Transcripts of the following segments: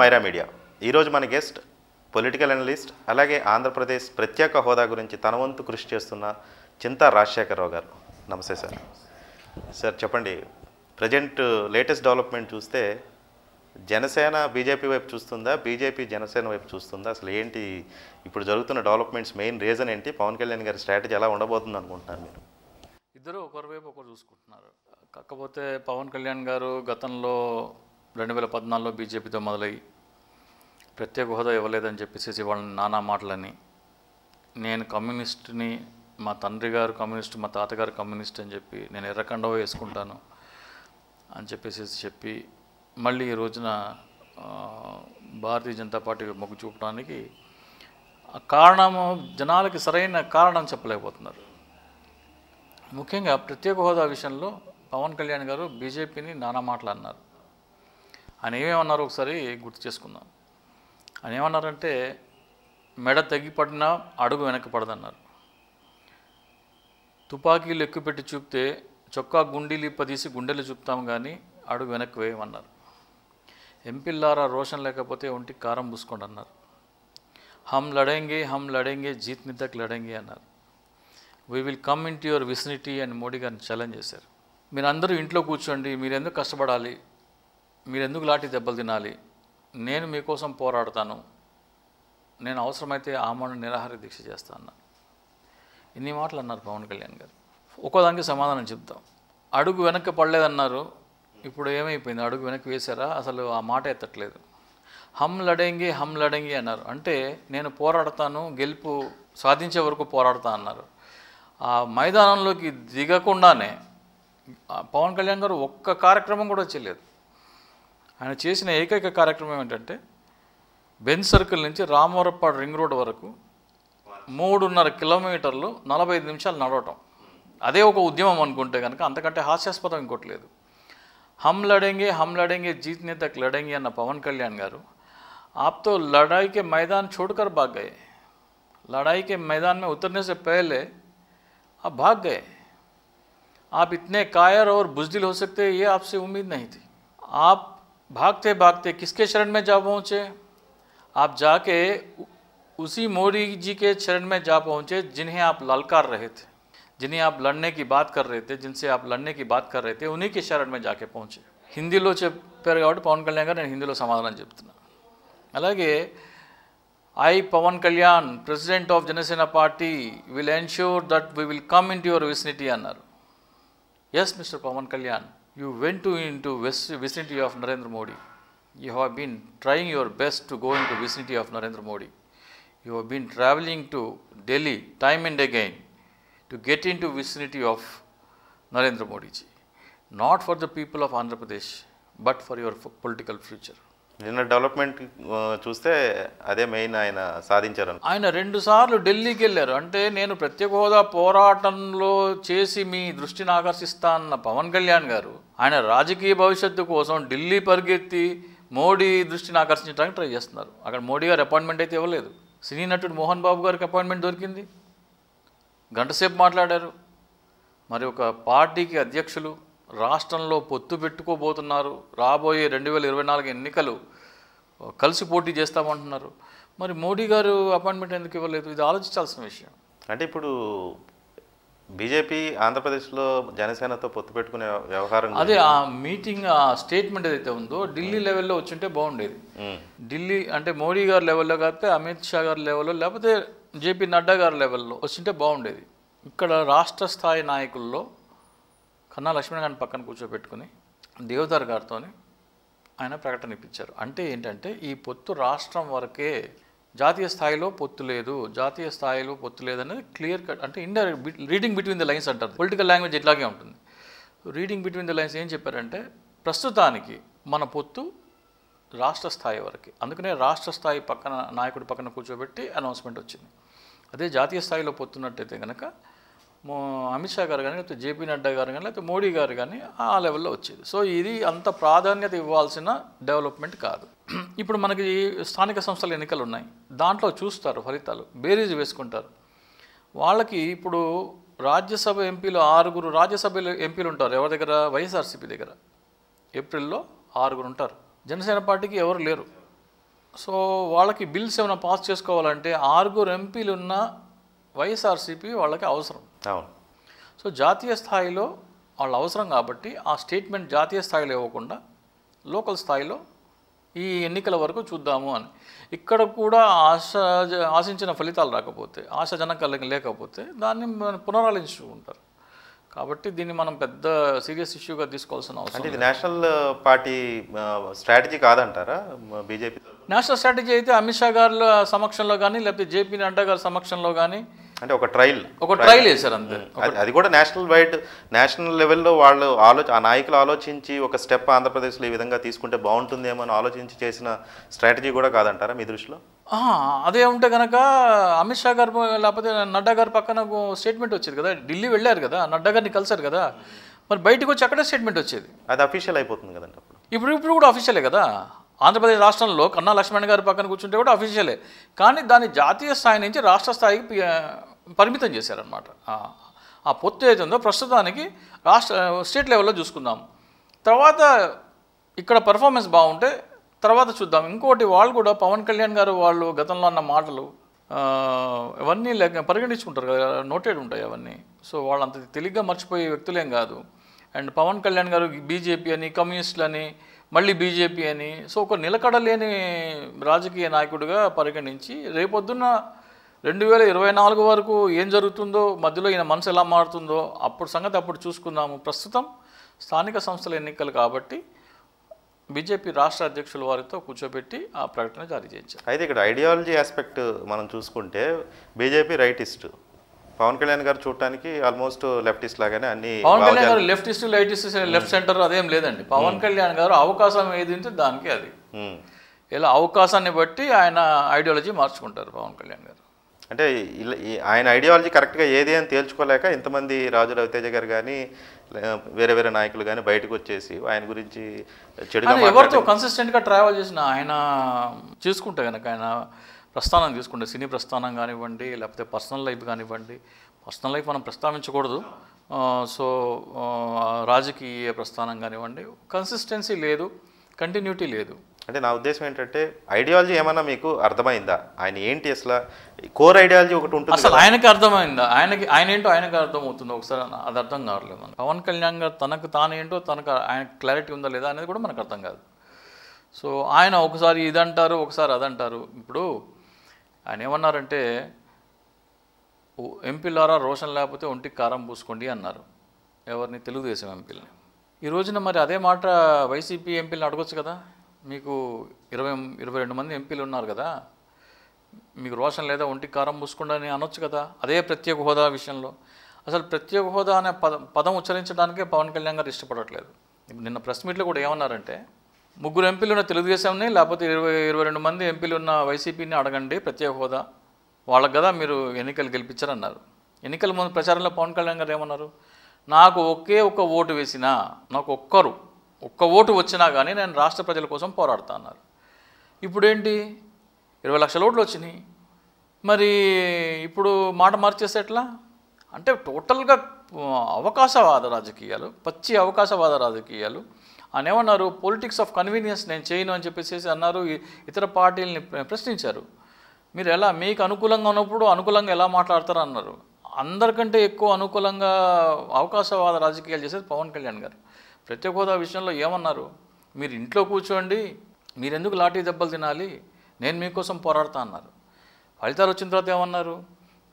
Myra media ఈరోజు మన guest political analyst అలాగే ఆంధ్రప్రదేశ్ ప్రత్యేక హోదా గురించి తన వంతు కృషి చేస్తున్న చింతా రాజశేఖరరావు గారు నమస్తే సార్ సార్ చెప్పండి ప్రజెంట్ లేటెస్ట్ డెవలప్మెంట్ చూస్తే జనసేన బీజేపీ వైపు చూస్తుందా బీజేపీ జనసేన వైపు చూస్తుందా అసలు ఏంటి ఇప్పుడు జరుగుతున్న డెవలప్మెంట్స్ మెయిన్ రీజన్ ఏంటి పవన్ కళ్యాణ్ గారి స్ట్రాటజీ ఎలా ఉండబోతుంది అనుకుంటున్నారు మీరు ఇద్దరు ఒకరి వైపు ఒకరు చూసుకుంటున్నారు కాకపోతే పవన్ కళ్యాణ్ గారు గతంలో రెండు వేల పద్నాలుగులో బీజేపీతో మొదలై ప్రత్యేక హోదా ఇవ్వలేదని చెప్పేసేసి వాళ్ళని నానా మాటలని నేను కమ్యూనిస్ట్ని మా తండ్రి గారు కమ్యూనిస్ట్ మా తాతగారు కమ్యూనిస్ట్ అని చెప్పి నేను ఎర్రకండవ వేసుకుంటాను అని చెప్పేసేసి చెప్పి మళ్ళీ ఈ రోజున భారతీయ జనతా పార్టీ మొగ్గు చూపడానికి కారణము జనాలకి సరైన కారణం చెప్పలేకపోతున్నారు ముఖ్యంగా ప్రత్యేక హోదా విషయంలో పవన్ కళ్యాణ్ గారు బీజేపీని నానా మాటలు అన్నారు ఆయన ఏమేమన్నారో ఒకసారి గుర్తు చేసుకుందాం ఆయన ఏమన్నారంటే మెడ తగ్గిపడినా అడుగు వెనక్కి పడదన్నారు తుపాకీలు ఎక్కుపెట్టి చూపితే చొక్కా గుండీలు ఇప్పదీసి గుండెలు చూపుతాం కానీ అడుగు వెనక్కి వేయమన్నారు ఎంపిల్లారా రోషన్ లేకపోతే ఒంటి కారం పూసుకోండి అన్నారు హమ్ లడేంగే హమ్ లడేంగే జీత్ తక్ లడేంగే అన్నారు we will come in to your vicinity అని మోడీ గారిని ఛాలెంజ్ చేశారు మీరందరూ ఇంట్లో కూర్చోండి మీరెందుకు కష్టపడాలి మీరు ఎందుకు లాఠీ దెబ్బలు తినాలి నేను మీకోసం పోరాడతాను నేను అవసరమైతే ఆమరణ నిరాహార దీక్ష చేస్తాను ఇన్ని మాటలు అన్నారు పవన్ కళ్యాణ్ గారు ఒక్కోదానికి సమాధానం చెప్తాం అడుగు వెనక్కి పడలేదన్నారు ఇప్పుడు ఏమైపోయింది అడుగు వెనక్కి వేశారా అసలు ఆ మాట ఎత్తట్లేదు హమ్ లడేంగి హమ్ లడేంగి అన్నారు అంటే నేను పోరాడతాను గెలుపు సాధించే వరకు పోరాడతా అన్నారు ఆ మైదానంలోకి దిగకుండానే పవన్ కళ్యాణ్ గారు ఒక్క కార్యక్రమం కూడా చేయలేదు ఆయన చేసిన ఏకైక కార్యక్రమం ఏంటంటే బెంజ్ సర్కిల్ నుంచి రామవరప్పాడు రింగ్ రోడ్ వరకు మూడున్నర కిలోమీటర్లు నలభై ఐదు నిమిషాలు నడవటం అదే ఒక ఉద్యమం అనుకుంటే కనుక అంతకంటే హాస్యాస్పదం ఇంకోటి లేదు హమ్ లడెంగే హమ్ లడెంగే జీత్ నేతకు లడెంగే అన్న పవన్ కళ్యాణ్ గారు ఆప్తో లడాయికే మైదాన్ చోటుకర్ భాగ్ గయే లడాయికే మైదాన్ మే ఉతర్నే సే పహలే భాగ్ గయే ఆప్ ఇత్నే కాయర్ ఓర్ బుజ్దిల్ हो सकते ये आपसे उम्मीद नहीं भागते भागते किसके शरण में जा पहुँचे आप जाके उसी मोरी जी के चरण में जा पहुँचे जिन्हें आप ललकार रहे थे जिन्हें आप लड़ने की बात कर रहे थे जिनसे आप लड़ने की बात कर रहे थे उन्हीं के शरण में जाके पहुँचे हिंदी लो चेपर गौट पवन कल्याण का हिंदी लो समाधान जपतना అలాగే I Pawan Kalyan president of Janasena party will ensure that we will come in to your vicinity అన్నారు yes mister Pawan Kalyan you went to into vicinity of Narendra Modi. You have been trying your best to go into vicinity of Narendra Modi. You have been traveling to Delhi time and again to get into vicinity of Narendra Modi ji. Not for the people of Andhra Pradesh, but for your political future. నిన్న development చూస్తే అదే main ఆయన సాధించారు ఆయన రెండు సార్లు ఢిల్లీకి వెళ్ళారు అంటే నేను ప్రత్యేక హోదా పోరాటంలో చేసి మీ దృష్టిని ఆకర్షిస్తా అన్న పవన్ కళ్యాణ్ గారు ఆయన రాజకీయ భవిష్యత్తు కోసం ఢిల్లీ పరిగెత్తి మోడీ దృష్టిని ఆకర్షించడానికి ట్రై చేస్తున్నారు అక్కడ మోడీ గారు అపాయింట్మెంట్ అయితే ఇవ్వలేదు సినీ నటుడు మోహన్ బాబు గారికి అపాయింట్మెంట్ దొరికింది గంటసేపు మాట్లాడారు మరి ఒక పార్టీకి అధ్యక్షులు రాష్ట్రంలో పొత్తు పెట్టుకోబోతున్నారు రాబోయే రెండు వేల ఇరవై నాలుగు ఎన్నికలు కలిసి పోటీ చేస్తామంటున్నారు మరి మోడీ గారు అపాయింట్మెంట్ ఎందుకు ఇవ్వలేదు ఇది ఆలోచించాల్సిన విషయం అంటే ఇప్పుడు బీజేపీ ఆంధ్రప్రదేశ్లో జనసేనతో పొత్తు పెట్టుకునే వ్యవహారం అదే ఆ మీటింగ్ ఆ స్టేట్మెంట్ ఏదైతే ఉందో ఢిల్లీ లెవెల్లో వచ్చింటే బాగుండేది ఢిల్లీ అంటే మోడీ గారి లెవెల్లో కాకపోతే అమిత్ షా గారి లెవెల్లో లేకపోతే జేపీ నడ్డా గారి లెవెల్లో వచ్చింటే బాగుండేది ఇక్కడ రాష్ట్ర స్థాయి నాయకుల్లో కన్నా గారిని పక్కన కూర్చోబెట్టుకుని దేవదార్ గారితో ఆయన ప్రకటన ఇప్పించారు అంటే ఏంటంటే ఈ పొత్తు రాష్ట్రం వరకే జాతీయ స్థాయిలో పొత్తు లేదు జాతీయ స్థాయిలో పొత్తు లేదనేది క్లియర్ కట్ అంటే indirect reading between the lines అంటారు పొలిటికల్ లాంగ్వేజ్ ఇట్లాగే ఉంటుంది రీడింగ్ బిట్వీన్ ద లైన్స్ ఏం చెప్పారంటే ప్రస్తుతానికి మన పొత్తు రాష్ట్ర స్థాయి వరకే అందుకనే రాష్ట్ర స్థాయి పక్కన నాయకుడి పక్కన కూర్చోబెట్టి అనౌన్స్మెంట్ వచ్చింది అదే జాతీయ స్థాయిలో పొత్తున్నట్టయితే కనుక అమిత్ షా గారు కానీ లేకపోతే జేపీ నడ్డా గారు కానీ లేకపోతే మోడీ గారు కానీ ఆ లెవెల్లో వచ్చేది సో ఇది అంత ప్రాధాన్యత ఇవ్వాల్సిన డెవలప్మెంట్ కాదు ఇప్పుడు మనకి స్థానిక సంస్థల ఎన్నికలు ఉన్నాయి దాంట్లో చూస్తారు ఫలితాలు బేరీజ్ వేసుకుంటారు వాళ్ళకి ఇప్పుడు రాజ్యసభ ఎంపీలు ఆరుగురు రాజ్యసభ ఎంపీలు ఉంటారు ఎవరి దగ్గర వైఎస్ఆర్సీపీ దగ్గర ఏప్రిల్లో ఆరుగురు ఉంటారు జనసేన పార్టీకి ఎవరు లేరు సో వాళ్ళకి బిల్స్ ఏమైనా పాస్ చేసుకోవాలంటే ఆరుగురు ఎంపీలు ఉన్న వైఎస్ఆర్సీపీ వాళ్ళకి అవసరం అవును సో జాతీయ స్థాయిలో వాళ్ళు అవసరం కాబట్టి ఆ స్టేట్మెంట్ జాతీయ స్థాయిలో ఇవ్వకుండా లోకల్ స్థాయిలో ఈ ఎన్నికల వరకు చూద్దాము అని ఇక్కడ కూడా ఆశ ఆశించిన ఫలితాలు రాకపోతే ఆశాజనక లేకపోతే దాన్ని పునరాలించుకుంటారు కాబట్టి దీన్ని మనం పెద్ద సీరియస్ ఇష్యూగా తీసుకోవాల్సిన అవసరం అంటే ఇది నేషనల్ పార్టీ స్ట్రాటజీ కాదంటారా బీజేపీ నేషనల్ స్ట్రాటజీ అయితే అమిత్ షా గారి సమక్షంలో కానీ లేకపోతే జేపీ నడ్డా గారి సమక్షంలో కానీ అంటే ఒక ట్రయల్ ఒక ట్రయల్ చేశారు అంతే అది కూడా నేషనల్ వైడ్ నేషనల్ లెవెల్లో వాళ్ళు ఆలోచ ఆ నాయకులు ఆలోచించి ఒక స్టెప్ ఆంధ్రప్రదేశ్లో ఈ విధంగా తీసుకుంటే బాగుంటుందేమో అని ఆలోచించి చేసిన స్ట్రాటజీ కూడా కాదంటారా మీ దృష్టిలో అదే ఉంటే కనుక అమిత్ షా గారు లేకపోతే నడ్డా గారు పక్కన స్టేట్మెంట్ వచ్చేది కదా ఢిల్లీ వెళ్ళారు కదా నడ్డా గారిని కలిసారు కదా మరి బయటకు వచ్చి అక్కడే స్టేట్మెంట్ వచ్చేది అది అఫీషియల్ అయిపోతుంది కదండి అప్పుడు ఇప్పుడు ఇప్పుడు కూడా అఫీషియలే కదా ఆంధ్రప్రదేశ్ రాష్ట్రంలో కన్నా లక్ష్మణ్ గారి పక్కన కూర్చుంటే కూడా అఫీషియలే కానీ దాని జాతీయ స్థాయి నుంచి రాష్ట్ర స్థాయికి పరిమితం చేశారనమాట ఆ పొత్తు ఉందో ప్రస్తుతానికి రాష్ట్ర స్టేట్ లెవెల్లో చూసుకుందాం తర్వాత ఇక్కడ పర్ఫార్మెన్స్ బాగుంటే తర్వాత చూద్దాం ఇంకోటి వాళ్ళు కూడా పవన్ కళ్యాణ్ గారు వాళ్ళు గతంలో అన్న మాటలు ఇవన్నీ లేక పరిగణించుకుంటారు కదా నోటెడ్ ఉంటాయి అవన్నీ సో వాళ్ళు అంత తెలిగ్గా మర్చిపోయే వ్యక్తులేం కాదు అండ్ పవన్ కళ్యాణ్ గారు బీజేపీ అని అని మళ్ళీ బీజేపీ అని సో ఒక నిలకడలేని రాజకీయ నాయకుడిగా పరిగణించి రేపొద్దున్న రెండు వేల ఇరవై నాలుగు వరకు ఏం జరుగుతుందో మధ్యలో ఈయన మనసు ఎలా మారుతుందో అప్పుడు సంగతి అప్పుడు చూసుకుందాము ప్రస్తుతం స్థానిక సంస్థల ఎన్నికలు కాబట్టి బీజేపీ రాష్ట్ర అధ్యక్షుల వారితో కూర్చోబెట్టి ఆ ప్రకటన జారీ చేయించారు అయితే ఇక్కడ ఐడియాలజీ ఆస్పెక్ట్ మనం చూసుకుంటే బీజేపీ రైటిస్ట్ పవన్ కళ్యాణ్ గారు చూడటానికి ఆల్మోస్ట్ లెఫ్టిస్ట్ లాగానే అన్ని పవన్ కళ్యాణ్ గారు లెఫ్టిస్ట్ లైటిస్ట్ లెఫ్ట్ సెంటర్ అదేం లేదండి పవన్ కళ్యాణ్ గారు అవకాశం ఏది ఉంటే దానికి అది ఇలా అవకాశాన్ని బట్టి ఆయన ఐడియాలజీ మార్చుకుంటారు పవన్ కళ్యాణ్ గారు అంటే ఆయన ఐడియాలజీ కరెక్ట్గా ఏది అని తేల్చుకోలేక ఇంతమంది రాజు రవితేజ గారు కానీ వేరే వేరే నాయకులు కానీ బయటకు వచ్చేసి ఆయన గురించి చెడుగా ఎవరితో కన్సిస్టెంట్గా ట్రావెల్ చేసిన ఆయన చూసుకుంటే కనుక ఆయన ప్రస్థానం తీసుకుంటే సినీ ప్రస్థానం కానివ్వండి లేకపోతే పర్సనల్ లైఫ్ కానివ్వండి పర్సనల్ లైఫ్ మనం ప్రస్తావించకూడదు సో రాజకీయ ప్రస్థానం కానివ్వండి కన్సిస్టెన్సీ లేదు కంటిన్యూటీ లేదు అంటే నా ఉద్దేశం ఏంటంటే ఐడియాలజీ ఏమైనా మీకు అర్థమైందా ఆయన ఏంటి అసలు కోర్ ఐడియాలజీ ఒకటి ఉంటుంది అసలు ఆయనకి అర్థమైందా ఆయనకి ఆయన ఏంటో ఆయనకి అర్థం అవుతుందో ఒకసారి అది అర్థం కావట్లేదు పవన్ కళ్యాణ్ గారు తనకు తానేంటో తనకు ఆయన క్లారిటీ ఉందా లేదా అనేది కూడా మనకు అర్థం కాదు సో ఆయన ఒకసారి ఇదంటారు ఒకసారి అదంటారు ఇప్పుడు ఆయన ఏమన్నారంటే ఎంపీలారా రోషన్ లేకపోతే ఒంటికి కారం పూసుకోండి అన్నారు ఎవరిని తెలుగుదేశం ఎంపీలని ఈ రోజున మరి అదే మాట వైసీపీ ఎంపీలను అడగొచ్చు కదా మీకు ఇరవై ఇరవై రెండు మంది ఎంపీలు ఉన్నారు కదా మీకు రోషన్ లేదా ఒంటికి కారం పూసుకుండా అనొచ్చు కదా అదే ప్రత్యేక హోదా విషయంలో అసలు ప్రత్యేక హోదా అనే పద పదం ఉచ్చరించడానికే పవన్ కళ్యాణ్ గారు ఇష్టపడట్లేదు నిన్న ప్రెస్ మీట్లో కూడా ఏమన్నారంటే ముగ్గురు ఎంపీలు ఉన్న తెలుగుదేశంని లేకపోతే ఇరవై ఇరవై రెండు మంది ఎంపీలు ఉన్న వైసీపీని అడగండి ప్రత్యేక హోదా వాళ్ళకి కదా మీరు ఎన్నికలు గెలిపించారన్నారు ఎన్నికల ముందు ప్రచారంలో పవన్ కళ్యాణ్ గారు ఏమన్నారు నాకు ఒకే ఒక్క ఓటు వేసినా నాకు ఒక్కరు ఒక్క ఓటు వచ్చినా కానీ నేను రాష్ట్ర ప్రజల కోసం పోరాడుతా అన్నారు ఇప్పుడేంటి ఇరవై లక్షల ఓట్లు వచ్చినాయి మరి ఇప్పుడు మాట మార్చేస్తే ఎట్లా అంటే టోటల్గా అవకాశవాద రాజకీయాలు పచ్చి అవకాశవాద రాజకీయాలు ఆయన ఏమన్నారు పొలిటిక్స్ ఆఫ్ కన్వీనియన్స్ నేను చేయను అని చెప్పేసి అన్నారు ఇతర పార్టీలని ప్రశ్నించారు మీరు ఎలా మీకు అనుకూలంగా ఉన్నప్పుడు అనుకూలంగా ఎలా మాట్లాడతారు అన్నారు అందరికంటే ఎక్కువ అనుకూలంగా అవకాశవాద రాజకీయాలు చేసేది పవన్ కళ్యాణ్ గారు ప్రత్యేక హోదా విషయంలో ఏమన్నారు మీరు ఇంట్లో కూర్చోండి మీరెందుకు లాఠీ దెబ్బలు తినాలి నేను మీకోసం పోరాడతా అన్నారు ఫలితాలు వచ్చిన తర్వాత ఏమన్నారు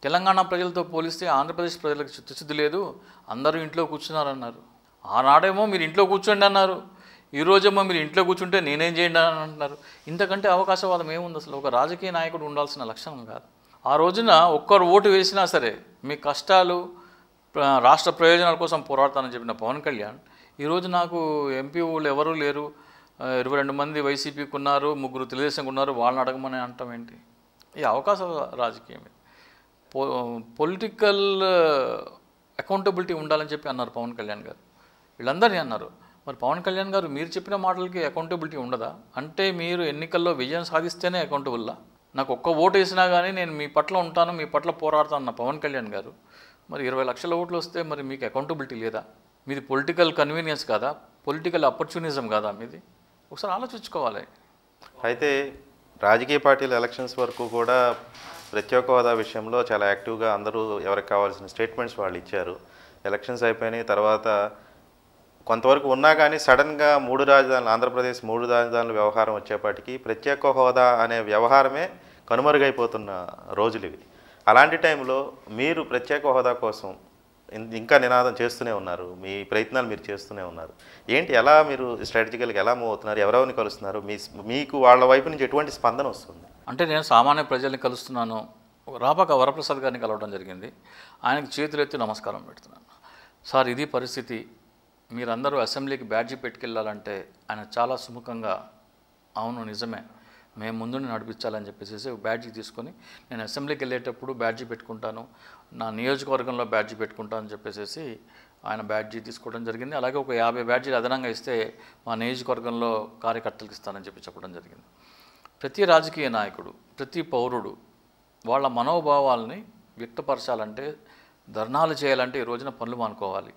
తెలంగాణ ప్రజలతో పోలిస్తే ఆంధ్రప్రదేశ్ ప్రజలకు చిత్తశుద్ధి లేదు అందరూ ఇంట్లో కూర్చున్నారన్నారు ఆనాడేమో మీరు ఇంట్లో కూర్చోండి అన్నారు ఈ రోజేమో మీరు ఇంట్లో కూర్చుంటే నేనేం చేయండి అని అంటున్నారు ఇంతకంటే అవకాశవాదం ఏముంది అసలు ఒక రాజకీయ నాయకుడు ఉండాల్సిన లక్షణం కాదు ఆ రోజున ఒక్కరు ఓటు వేసినా సరే మీ కష్టాలు రాష్ట్ర ప్రయోజనాల కోసం పోరాడతానని చెప్పిన పవన్ కళ్యాణ్ ఈరోజు నాకు ఎంపీ వాళ్ళు ఎవరూ లేరు ఇరవై రెండు మంది వైసీపీకి ఉన్నారు ముగ్గురు తెలుగుదేశంకి ఉన్నారు వాళ్ళని అడగమని అంటాం ఏంటి ఈ అవకాశ రాజకీయం పో పొలిటికల్ అకౌంటబిలిటీ ఉండాలని చెప్పి అన్నారు పవన్ కళ్యాణ్ గారు వీళ్ళందరినీ అన్నారు మరి పవన్ కళ్యాణ్ గారు మీరు చెప్పిన మాటలకి అకౌంటబిలిటీ ఉండదా అంటే మీరు ఎన్నికల్లో విజయం సాధిస్తేనే అకౌంటబుల్లా నాకు ఒక్క ఓటు వేసినా కానీ నేను మీ పట్ల ఉంటాను మీ పట్ల పోరాడతాను అన్న పవన్ కళ్యాణ్ గారు మరి ఇరవై లక్షల ఓట్లు వస్తే మరి మీకు అకౌంటబిలిటీ లేదా మీది పొలిటికల్ కన్వీనియన్స్ కాదా పొలిటికల్ ఆపర్చునిజం కాదా మీది ఒకసారి ఆలోచించుకోవాలి అయితే రాజకీయ పార్టీల ఎలక్షన్స్ వరకు కూడా ప్రత్యేక హోదా విషయంలో చాలా యాక్టివ్గా అందరూ ఎవరికి కావాల్సిన స్టేట్మెంట్స్ వాళ్ళు ఇచ్చారు ఎలక్షన్స్ అయిపోయినాయి తర్వాత కొంతవరకు ఉన్నా కానీ సడన్గా మూడు రాజధానులు ఆంధ్రప్రదేశ్ మూడు రాజధానుల వ్యవహారం వచ్చేపాటికి ప్రత్యేక హోదా అనే వ్యవహారమే కనుమరుగైపోతున్న రోజులు ఇవి అలాంటి టైంలో మీరు ప్రత్యేక హోదా కోసం ఇంకా నినాదం చేస్తూనే ఉన్నారు మీ ప్రయత్నాలు మీరు చేస్తూనే ఉన్నారు ఏంటి ఎలా మీరు స్ట్రాటజికల్గా ఎలా మూవ్ అవుతున్నారు ఎవరెవరిని కలుస్తున్నారు మీ మీకు వాళ్ళ వైపు నుంచి ఎటువంటి స్పందన వస్తుంది అంటే నేను సామాన్య ప్రజల్ని కలుస్తున్నాను రాబాక వరప్రసాద్ గారిని కలవడం జరిగింది ఆయనకు చేతులెత్తి నమస్కారం పెడుతున్నాను సార్ ఇది పరిస్థితి మీరందరూ అసెంబ్లీకి బ్యాడ్జీ పెట్టుకెళ్ళాలంటే ఆయన చాలా సుముఖంగా అవును నిజమే మేము ముందుని నడిపించాలని చెప్పేసి బ్యాడ్జీ తీసుకొని నేను అసెంబ్లీకి వెళ్ళేటప్పుడు బ్యాడ్జీ పెట్టుకుంటాను నా నియోజకవర్గంలో బ్యాడ్జీ పెట్టుకుంటాను అని చెప్పేసి ఆయన బ్యాడ్జీ తీసుకోవడం జరిగింది అలాగే ఒక యాభై బ్యాడ్జీలు అదనంగా ఇస్తే మా నియోజకవర్గంలో కార్యకర్తలకు ఇస్తానని చెప్పి చెప్పడం జరిగింది ప్రతి రాజకీయ నాయకుడు ప్రతి పౌరుడు వాళ్ళ మనోభావాల్ని వ్యక్తపరచాలంటే ధర్నాలు చేయాలంటే ఈ రోజున పనులు మానుకోవాలి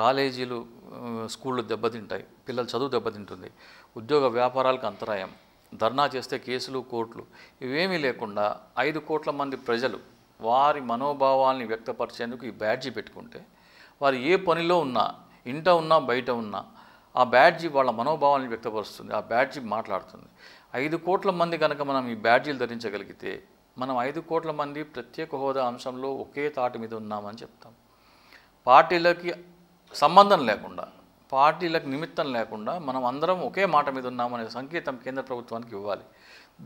కాలేజీలు స్కూళ్ళు దెబ్బతింటాయి పిల్లల చదువు దెబ్బతింటుంది ఉద్యోగ వ్యాపారాలకు అంతరాయం ధర్నా చేస్తే కేసులు కోర్టులు ఇవేమీ లేకుండా ఐదు కోట్ల మంది ప్రజలు వారి మనోభావాల్ని వ్యక్తపరిచేందుకు ఈ బ్యాడ్జీ పెట్టుకుంటే వారు ఏ పనిలో ఉన్నా ఇంట ఉన్నా బయట ఉన్నా ఆ బ్యాడ్జీ వాళ్ళ మనోభావాలను వ్యక్తపరుస్తుంది ఆ బ్యాడ్జీ మాట్లాడుతుంది ఐదు కోట్ల మంది కనుక మనం ఈ బ్యాడ్జీలు ధరించగలిగితే మనం ఐదు కోట్ల మంది ప్రత్యేక హోదా అంశంలో ఒకే తాటి మీద ఉన్నామని చెప్తాం పార్టీలకి సంబంధం లేకుండా పార్టీలకు నిమిత్తం లేకుండా మనం అందరం ఒకే మాట మీద ఉన్నామనే సంకేతం కేంద్ర ప్రభుత్వానికి ఇవ్వాలి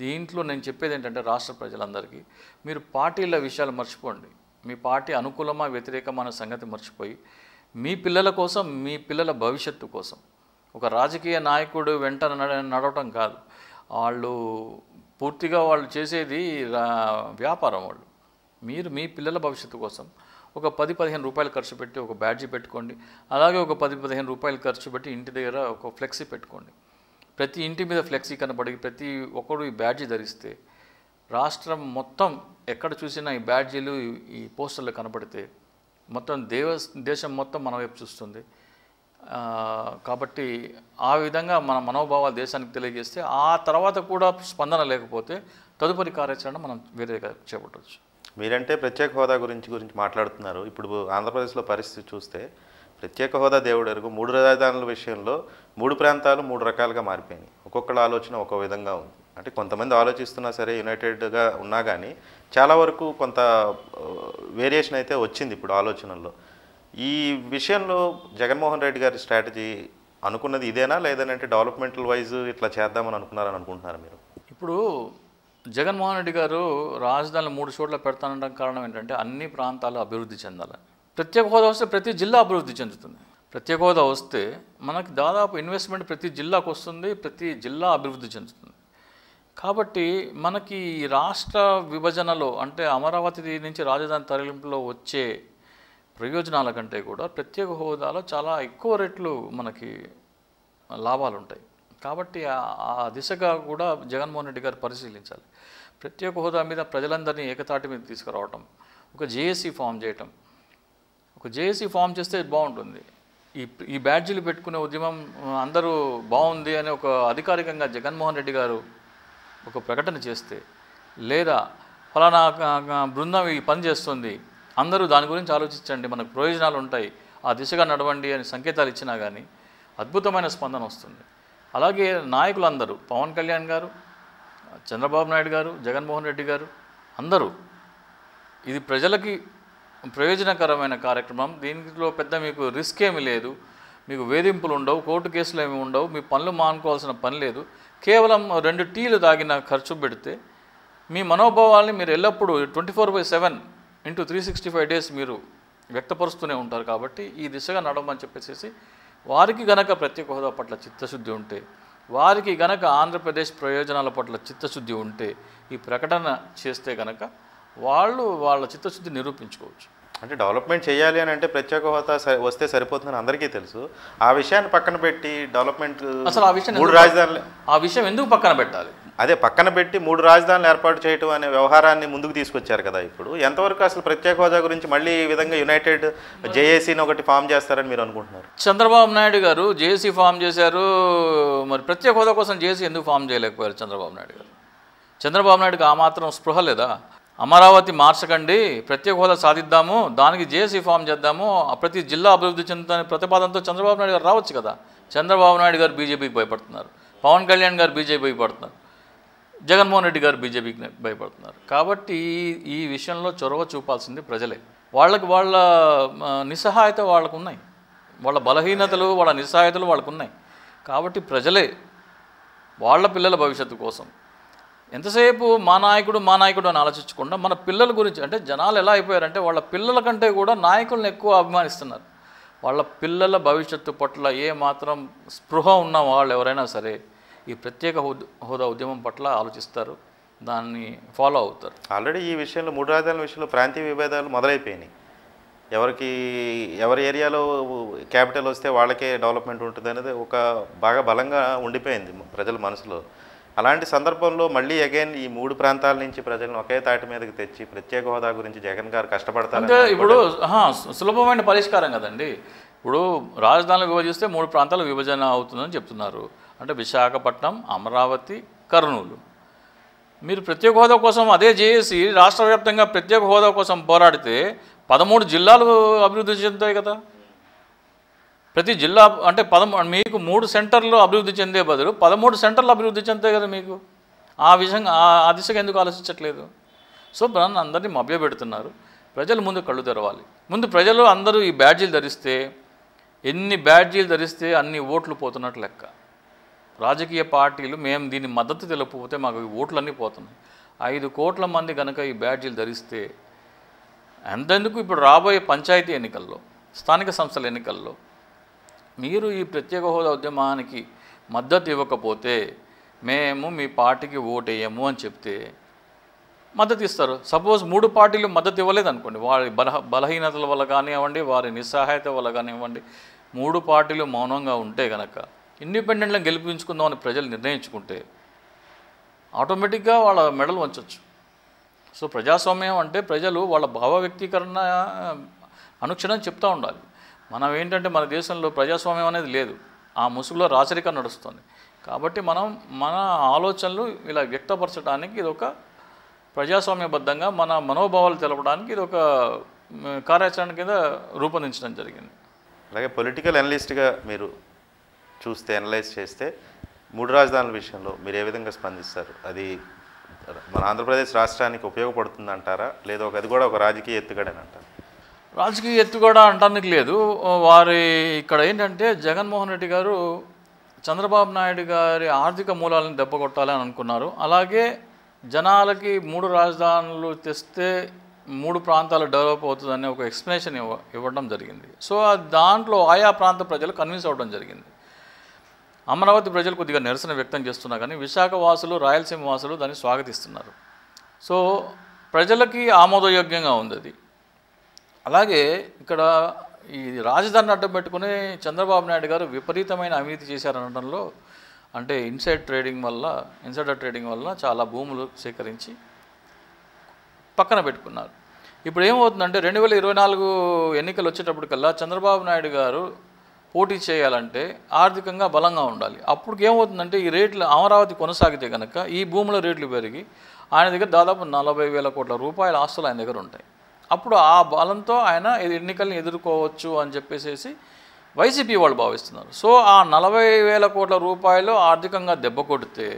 దీంట్లో నేను చెప్పేది ఏంటంటే రాష్ట్ర ప్రజలందరికీ మీరు పార్టీల విషయాలు మర్చిపోండి మీ పార్టీ అనుకూలమా వ్యతిరేకమా సంగతి మర్చిపోయి మీ పిల్లల కోసం మీ పిల్లల భవిష్యత్తు కోసం ఒక రాజకీయ నాయకుడు వెంట నడవటం కాదు వాళ్ళు పూర్తిగా వాళ్ళు చేసేది వ్యాపారం వాళ్ళు మీరు మీ పిల్లల భవిష్యత్తు కోసం ఒక పది పదిహేను రూపాయలు ఖర్చు పెట్టి ఒక బ్యాడ్జీ పెట్టుకోండి అలాగే ఒక పది పదిహేను రూపాయలు ఖర్చు పెట్టి ఇంటి దగ్గర ఒక ఫ్లెక్సీ పెట్టుకోండి ప్రతి ఇంటి మీద ఫ్లెక్సీ కనబడి ప్రతి ఒక్కరు ఈ బ్యాడ్జీ ధరిస్తే రాష్ట్రం మొత్తం ఎక్కడ చూసినా ఈ బ్యాడ్జీలు ఈ పోస్టర్లు కనపడితే మొత్తం దేవ దేశం మొత్తం మన వైపు చూస్తుంది కాబట్టి ఆ విధంగా మన మనోభావాలు దేశానికి తెలియజేస్తే ఆ తర్వాత కూడా స్పందన లేకపోతే తదుపరి కార్యాచరణ మనం వేరేగా చేపట్టవచ్చు మీరంటే ప్రత్యేక హోదా గురించి గురించి మాట్లాడుతున్నారు ఇప్పుడు ఆంధ్రప్రదేశ్లో పరిస్థితి చూస్తే ప్రత్యేక హోదా దేవుడు మూడు రాజధానుల విషయంలో మూడు ప్రాంతాలు మూడు రకాలుగా మారిపోయినాయి ఒక్కొక్కళ్ళ ఆలోచన ఒక్కో విధంగా ఉంది అంటే కొంతమంది ఆలోచిస్తున్నా సరే యునైటెడ్గా ఉన్నా కానీ చాలా వరకు కొంత వేరియేషన్ అయితే వచ్చింది ఇప్పుడు ఆలోచనల్లో ఈ విషయంలో జగన్మోహన్ రెడ్డి గారి స్ట్రాటజీ అనుకున్నది ఇదేనా లేదంటే డెవలప్మెంటల్ వైజ్ ఇట్లా చేద్దామని అనుకున్నారని అనుకుంటున్నారా మీరు ఇప్పుడు జగన్మోహన్ రెడ్డి గారు రాజధానులు మూడు చోట్ల పెడతానడం కారణం ఏంటంటే అన్ని ప్రాంతాలు అభివృద్ధి చెందాలి ప్రత్యేక హోదా వస్తే ప్రతి జిల్లా అభివృద్ధి చెందుతుంది ప్రత్యేక హోదా వస్తే మనకి దాదాపు ఇన్వెస్ట్మెంట్ ప్రతి జిల్లాకు వస్తుంది ప్రతి జిల్లా అభివృద్ధి చెందుతుంది కాబట్టి మనకి రాష్ట్ర విభజనలో అంటే అమరావతి నుంచి రాజధాని తరలింపులో వచ్చే ప్రయోజనాల కంటే కూడా ప్రత్యేక హోదాలో చాలా ఎక్కువ రెట్లు మనకి లాభాలు ఉంటాయి కాబట్టి ఆ దిశగా కూడా జగన్మోహన్ రెడ్డి గారు పరిశీలించాలి ప్రత్యేక హోదా మీద ప్రజలందరినీ ఏకతాటి మీద తీసుకురావటం ఒక జేఏసీ e ఫామ్ చేయటం ఒక జేఏసీ e ఫామ్ చేస్తే బాగుంటుంది ఈ ఈ బ్యాడ్జీలు పెట్టుకునే ఉద్యమం అందరూ బాగుంది అని ఒక అధికారికంగా జగన్మోహన్ రెడ్డి గారు ఒక ప్రకటన చేస్తే లేదా ఫలానా బృందం ఈ పని చేస్తుంది అందరూ దాని గురించి ఆలోచించండి మనకు ప్రయోజనాలు ఉంటాయి ఆ దిశగా నడవండి అని సంకేతాలు ఇచ్చినా కానీ అద్భుతమైన స్పందన వస్తుంది అలాగే నాయకులందరూ పవన్ కళ్యాణ్ గారు చంద్రబాబు నాయుడు గారు జగన్మోహన్ రెడ్డి గారు అందరూ ఇది ప్రజలకి ప్రయోజనకరమైన కార్యక్రమం దీనిలో పెద్ద మీకు రిస్క్ ఏమి లేదు మీకు వేధింపులు ఉండవు కోర్టు కేసులు ఏమి ఉండవు మీ పనులు మానుకోవాల్సిన పని లేదు కేవలం రెండు టీలు తాగిన ఖర్చు పెడితే మీ మనోభావాల్ని మీరు ఎల్లప్పుడూ twenty four by seven into three sixty five days మీరు వ్యక్తపరుస్తూనే ఉంటారు కాబట్టి ఈ దిశగా నడవమని చెప్పేసి వారికి గనక ప్రత్యేక హోదా పట్ల చిత్తశుద్ధి ఉంటే వారికి గనక ఆంధ్రప్రదేశ్ ప్రయోజనాల పట్ల చిత్తశుద్ధి ఉంటే ఈ ప్రకటన చేస్తే గనక వాళ్ళు వాళ్ళ చిత్తశుద్ధి నిరూపించుకోవచ్చు అంటే డెవలప్మెంట్ చేయాలి అని అంటే ప్రత్యేక హోదా వస్తే సరిపోతుందని అందరికీ తెలుసు ఆ విషయాన్ని పక్కన పెట్టి డెవలప్మెంట్ అసలు ఆ విషయం రాజధానులు ఆ విషయం ఎందుకు పక్కన పెట్టాలి అదే పక్కన పెట్టి మూడు రాజధానులు ఏర్పాటు చేయటం అనే వ్యవహారాన్ని ముందుకు తీసుకొచ్చారు కదా ఇప్పుడు ఎంతవరకు అసలు ప్రత్యేక హోదా గురించి మళ్ళీ ఈ విధంగా యునైటెడ్ జేఏసీని ఒకటి ఫామ్ చేస్తారని మీరు అనుకుంటున్నారు చంద్రబాబు నాయుడు గారు జేఏసీ ఫామ్ చేశారు మరి ప్రత్యేక హోదా కోసం జేఏసీ ఎందుకు ఫామ్ చేయలేకపోయారు చంద్రబాబు నాయుడు గారు చంద్రబాబు నాయుడుకి ఆ మాత్రం స్పృహ లేదా అమరావతి మార్చకండి ప్రత్యేక హోదా సాధిద్దాము దానికి జేఏసీ ఫామ్ చేద్దాము ప్రతి జిల్లా అభివృద్ధి చెందుతాని ప్రతిపాదనతో చంద్రబాబు నాయుడు గారు రావచ్చు కదా చంద్రబాబు నాయుడు గారు బీజేపీకి భయపడుతున్నారు పవన్ కళ్యాణ్ గారు బీజేపీకి పడుతున్నారు జగన్మోహన్ రెడ్డి గారు బీజేపీకి భయపడుతున్నారు కాబట్టి ఈ విషయంలో చొరవ చూపాల్సింది ప్రజలే వాళ్ళకి వాళ్ళ నిస్సహాయత వాళ్ళకు ఉన్నాయి వాళ్ళ బలహీనతలు వాళ్ళ నిస్సహాయతలు వాళ్ళకు ఉన్నాయి కాబట్టి ప్రజలే వాళ్ళ పిల్లల భవిష్యత్తు కోసం ఎంతసేపు మా నాయకుడు మా నాయకుడు అని ఆలోచించకుండా మన పిల్లల గురించి అంటే జనాలు ఎలా అయిపోయారంటే వాళ్ళ పిల్లల కంటే కూడా నాయకులను ఎక్కువ అభిమానిస్తున్నారు వాళ్ళ పిల్లల భవిష్యత్తు పట్ల ఏ మాత్రం స్పృహ ఉన్న వాళ్ళు ఎవరైనా సరే ఈ ప్రత్యేక హోదా ఉద్యమం పట్ల ఆలోచిస్తారు దాన్ని ఫాలో అవుతారు ఆల్రెడీ ఈ విషయంలో మూడు రాజధానుల విషయంలో ప్రాంతీయ విభేదాలు మొదలైపోయినాయి ఎవరికి ఎవరి ఏరియాలో క్యాపిటల్ వస్తే వాళ్ళకే డెవలప్మెంట్ ఉంటుంది అనేది ఒక బాగా బలంగా ఉండిపోయింది ప్రజల మనసులో అలాంటి సందర్భంలో మళ్ళీ అగైన్ ఈ మూడు ప్రాంతాల నుంచి ప్రజలను ఒకే తాటి మీదకి తెచ్చి ప్రత్యేక హోదా గురించి జగన్ గారు కష్టపడతారు ఇప్పుడు సులభమైన పరిష్కారం కదండి ఇప్పుడు రాజధానులు విభజిస్తే మూడు ప్రాంతాల విభజన అవుతుందని చెప్తున్నారు అంటే విశాఖపట్నం అమరావతి కర్నూలు మీరు ప్రత్యేక హోదా కోసం అదే చేసి రాష్ట్ర వ్యాప్తంగా ప్రత్యేక హోదా కోసం పోరాడితే పదమూడు జిల్లాలు అభివృద్ధి చెందుతాయి కదా ప్రతి జిల్లా అంటే పదమూ మీకు మూడు సెంటర్లు అభివృద్ధి చెందే బదులు పదమూడు సెంటర్లు అభివృద్ధి చెందుతాయి కదా మీకు ఆ విషయంగా ఆ దిశగా ఎందుకు ఆలోచించట్లేదు సో నన్ను అందరినీ మభ్యపెడుతున్నారు ప్రజలు ముందు కళ్ళు తెరవాలి ముందు ప్రజలు అందరూ ఈ బ్యాడ్జీలు ధరిస్తే ఎన్ని బ్యాడ్జీలు ధరిస్తే అన్ని ఓట్లు పోతున్నట్లు లెక్క రాజకీయ పార్టీలు మేము దీన్ని మద్దతు తెలపకపోతే మాకు ఓట్లన్నీ పోతున్నాయి ఐదు కోట్ల మంది కనుక ఈ బ్యాడ్జీలు ధరిస్తే అంతెందుకు ఇప్పుడు రాబోయే పంచాయతీ ఎన్నికల్లో స్థానిక సంస్థల ఎన్నికల్లో మీరు ఈ ప్రత్యేక హోదా ఉద్యమానికి మద్దతు ఇవ్వకపోతే మేము మీ పార్టీకి ఓటేయము అని చెప్తే మద్దతు ఇస్తారు సపోజ్ మూడు పార్టీలు మద్దతు ఇవ్వలేదు అనుకోండి వారి బలహ బలహీనతల వల్ల కానివ్వండి వారి నిస్సహాయత వల్ల కానివ్వండి మూడు పార్టీలు మౌనంగా ఉంటే కనుక ఇండిపెండెంట్లను గెలిపించుకుందామని ప్రజలు నిర్ణయించుకుంటే ఆటోమేటిక్గా వాళ్ళ మెడల్ వంచవచ్చు సో ప్రజాస్వామ్యం అంటే ప్రజలు వాళ్ళ భావ వ్యక్తీకరణ అనుక్షణం చెప్తూ ఉండాలి మనం ఏంటంటే మన దేశంలో ప్రజాస్వామ్యం అనేది లేదు ఆ ముసుగులో రాచరిక నడుస్తుంది కాబట్టి మనం మన ఆలోచనలు ఇలా వ్యక్తపరచడానికి ఇది ఒక ప్రజాస్వామ్యబద్ధంగా మన మనోభావాలు తెలపడానికి ఇది ఒక కార్యాచరణ కింద రూపొందించడం జరిగింది అలాగే పొలిటికల్ అనలిస్ట్గా మీరు చూస్తే అనలైజ్ చేస్తే మూడు రాజధానుల విషయంలో మీరు ఏ విధంగా స్పందిస్తారు అది మన ఆంధ్రప్రదేశ్ రాష్ట్రానికి ఉపయోగపడుతుంది అంటారా లేదా ఒక అది కూడా ఒక రాజకీయ ఎత్తుగడని అంటారు రాజకీయ ఎత్తుగడ అంటానికి లేదు వారి ఇక్కడ ఏంటంటే జగన్మోహన్ రెడ్డి గారు చంద్రబాబు నాయుడు గారి ఆర్థిక మూలాలను దెబ్బకొట్టాలి అని అనుకున్నారు అలాగే జనాలకి మూడు రాజధానులు తెస్తే మూడు ప్రాంతాలు డెవలప్ అవుతుందనే ఒక ఎక్స్ప్లెనేషన్ ఇవ్వ ఇవ్వడం జరిగింది సో దాంట్లో ఆయా ప్రాంత ప్రజలు కన్విన్స్ అవ్వడం జరిగింది అమరావతి ప్రజలు కొద్దిగా నిరసన వ్యక్తం చేస్తున్నా కానీ విశాఖ వాసులు రాయలసీమ వాసులు దాన్ని స్వాగతిస్తున్నారు సో ప్రజలకి ఆమోదయోగ్యంగా ఉంది అది అలాగే ఇక్కడ ఈ రాజధానిని అడ్డం పెట్టుకుని చంద్రబాబు నాయుడు గారు విపరీతమైన అవినీతి చేశారనడంలో అంటే ఇన్సైడ్ ట్రేడింగ్ వల్ల ఇన్సైడర్ ట్రేడింగ్ వల్ల చాలా భూములు సేకరించి పక్కన పెట్టుకున్నారు ఇప్పుడు ఏమవుతుందంటే రెండు వేల ఇరవై నాలుగు ఎన్నికలు వచ్చేటప్పటికల్లా చంద్రబాబు నాయుడు గారు పోటీ చేయాలంటే ఆర్థికంగా బలంగా ఉండాలి అప్పుడు ఏమవుతుందంటే ఈ రేట్లు అమరావతి కొనసాగితే కనుక ఈ భూముల రేట్లు పెరిగి ఆయన దగ్గర దాదాపు నలభై వేల కోట్ల రూపాయల ఆస్తులు ఆయన దగ్గర ఉంటాయి అప్పుడు ఆ బలంతో ఆయన ఎన్నికల్ని ఎదుర్కోవచ్చు అని చెప్పేసి వైసీపీ వాళ్ళు భావిస్తున్నారు సో ఆ నలభై వేల కోట్ల రూపాయలు ఆర్థికంగా దెబ్బ కొడితే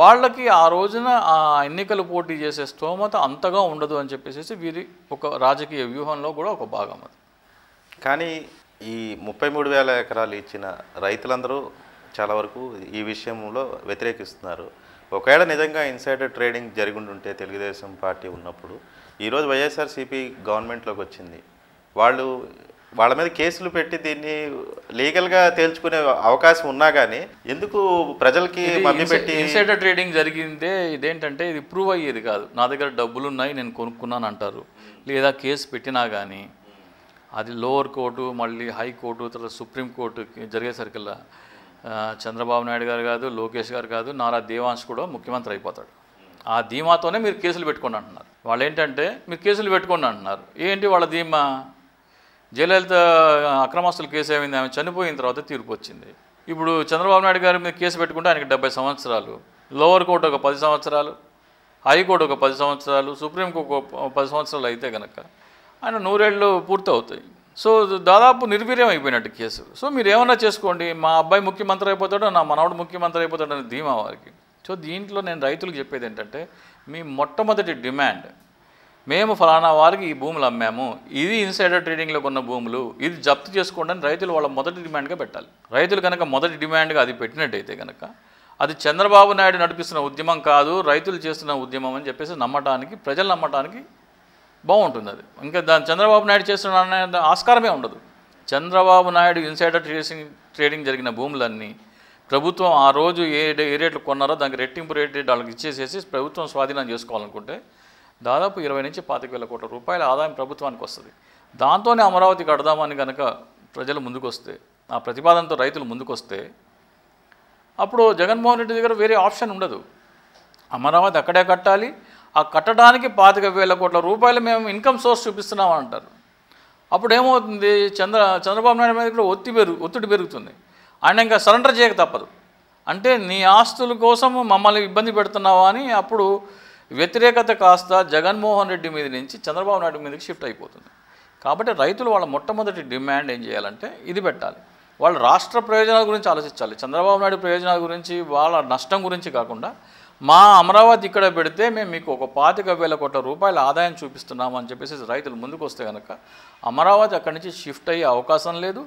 వాళ్ళకి ఆ రోజున ఆ ఎన్నికలు పోటీ చేసే స్తోమత అంతగా ఉండదు అని చెప్పేసి వీరి ఒక రాజకీయ వ్యూహంలో కూడా ఒక భాగం అది కానీ ఈ ముప్పై మూడు వేల ఎకరాలు ఇచ్చిన రైతులందరూ చాలా వరకు ఈ విషయంలో వ్యతిరేకిస్తున్నారు ఒకవేళ నిజంగా ఇన్సైడర్ ట్రేడింగ్ జరిగిండుంటే తెలుగుదేశం పార్టీ ఉన్నప్పుడు ఈరోజు వైఎస్ఆర్సీపీ గవర్నమెంట్లోకి వచ్చింది వాళ్ళు వాళ్ళ మీద కేసులు పెట్టి దీన్ని లీగల్గా తేల్చుకునే అవకాశం ఉన్నా కానీ ఎందుకు ప్రజలకి పెట్టి ఇన్సైడర్ ట్రేడింగ్ జరిగిందే ఇదేంటంటే ఇది ప్రూవ్ అయ్యేది కాదు నా దగ్గర డబ్బులు ఉన్నాయి నేను కొనుక్కున్నాను అంటారు లేదా కేసు పెట్టినా కానీ అది లోవర్ కోర్టు మళ్ళీ హైకోర్టు తర్వాత సుప్రీంకోర్టు జరిగేసరికల్లా చంద్రబాబు నాయుడు గారు కాదు లోకేష్ గారు కాదు నారా దేవాంశ్ కూడా ముఖ్యమంత్రి అయిపోతాడు ఆ ధీమాతోనే మీరు కేసులు పెట్టుకోండి అంటున్నారు వాళ్ళు ఏంటంటే మీరు కేసులు పెట్టుకోండి అంటున్నారు ఏంటి వాళ్ళ ధీమా జయలలిత అక్రమాస్తుల కేసు ఏమైంది ఆమె చనిపోయిన తర్వాత తీర్పు వచ్చింది ఇప్పుడు చంద్రబాబు నాయుడు గారి మీద కేసు పెట్టుకుంటే ఆయనకి డెబ్బై సంవత్సరాలు లోవర్ కోర్టు ఒక పది సంవత్సరాలు హైకోర్టు ఒక పది సంవత్సరాలు సుప్రీంకోర్టు ఒక పది సంవత్సరాలు అయితే కనుక ఆయన నూరేళ్ళు పూర్తవుతాయి సో దాదాపు నిర్వీర్యం అయిపోయినట్టు కేసు సో మీరు ఏమన్నా చేసుకోండి మా అబ్బాయి ముఖ్యమంత్రి అయిపోతాడో నా మనవడు ముఖ్యమంత్రి అయిపోతాడు ధీమా వారికి సో దీంట్లో నేను రైతులకు చెప్పేది ఏంటంటే మీ మొట్టమొదటి డిమాండ్ మేము ఫలానా వారికి ఈ భూములు అమ్మాము ఇది ఇన్సైడర్ ట్రేడింగ్లో కొన్న భూములు ఇది జప్తు చేసుకోండి అని రైతులు వాళ్ళ మొదటి డిమాండ్గా పెట్టాలి రైతులు కనుక మొదటి డిమాండ్గా అది పెట్టినట్టయితే కనుక అది చంద్రబాబు నాయుడు నడిపిస్తున్న ఉద్యమం కాదు రైతులు చేస్తున్న ఉద్యమం అని చెప్పేసి నమ్మటానికి ప్రజలు నమ్మటానికి బాగుంటుంది అది ఇంకా దాని చంద్రబాబు నాయుడు చేస్తున్న ఆస్కారమే ఉండదు Chandrababu Naidu insider tracing trading జరిగిన భూములన్నీ ప్రభుత్వం ఆ రోజు ఏ ఏ రేట్లు కొన్నారో దానికి రెట్టింపు రేట్ వాళ్ళకి ఇచ్చేసేసి ప్రభుత్వం స్వాధీనం చేసుకోవాలనుకుంటే దాదాపు ఇరవై నుంచి పాతిక వేల కోట్ల రూపాయల ఆదాయం ప్రభుత్వానికి వస్తుంది దాంతోనే అమరావతి కడదామని కనుక ప్రజలు ముందుకొస్తే ఆ ప్రతిపాదనతో రైతులు ముందుకొస్తే అప్పుడు జగన్మోహన్ రెడ్డి దగ్గర వేరే ఆప్షన్ ఉండదు అమరావతి అక్కడే కట్టాలి ఆ కట్టడానికి పాతిక వేల కోట్ల రూపాయలు మేము ఇన్కమ్ సోర్స్ చూపిస్తున్నాం అంటారు అప్పుడు ఏమవుతుంది చంద్ర చంద్రబాబు నాయుడు మీద కూడా ఒత్తి పెరుగు ఒత్తిడి పెరుగుతుంది ఆయన ఇంకా సరెండర్ చేయక తప్పదు అంటే నీ ఆస్తుల కోసం మమ్మల్ని ఇబ్బంది పెడుతున్నావా అని అప్పుడు వ్యతిరేకత కాస్త జగన్మోహన్ రెడ్డి మీద నుంచి చంద్రబాబు నాయుడు మీదకి షిఫ్ట్ అయిపోతుంది కాబట్టి రైతులు వాళ్ళ మొట్టమొదటి డిమాండ్ ఏం చేయాలంటే ఇది పెట్టాలి వాళ్ళు రాష్ట్ర ప్రయోజనాల గురించి ఆలోచించాలి చంద్రబాబు నాయుడు ప్రయోజనాల గురించి వాళ్ళ నష్టం గురించి కాకుండా మా అమరావతి ఇక్కడ పెడితే మేము మీకు ఒక పాతిక వేల కోట్ల రూపాయల ఆదాయం చూపిస్తున్నామని చెప్పేసి రైతులు ముందుకు వస్తే కనుక అమరావతి అక్కడి నుంచి షిఫ్ట్ అయ్యే అవకాశం లేదు